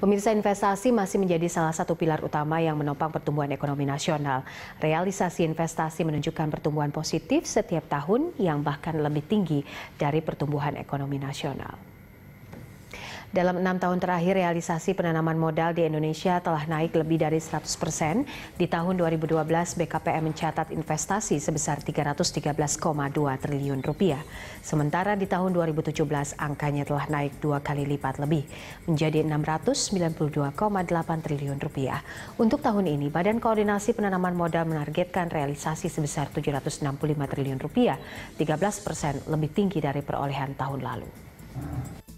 Pemirsa investasi masih menjadi salah satu pilar utama yang menopang pertumbuhan ekonomi nasional. Realisasi investasi menunjukkan pertumbuhan positif setiap tahun yang bahkan lebih tinggi dari pertumbuhan ekonomi nasional. Dalam enam tahun terakhir, realisasi penanaman modal di Indonesia telah naik lebih dari 100 persen. Di tahun 2012, BKPM mencatat investasi sebesar 313,2 triliun rupiah. Sementara di tahun 2017, angkanya telah naik dua kali lipat lebih, menjadi 692,8 triliun rupiah. Untuk tahun ini, Badan Koordinasi Penanaman Modal menargetkan realisasi sebesar 765 triliun rupiah, 13 persen lebih tinggi dari perolehan tahun lalu.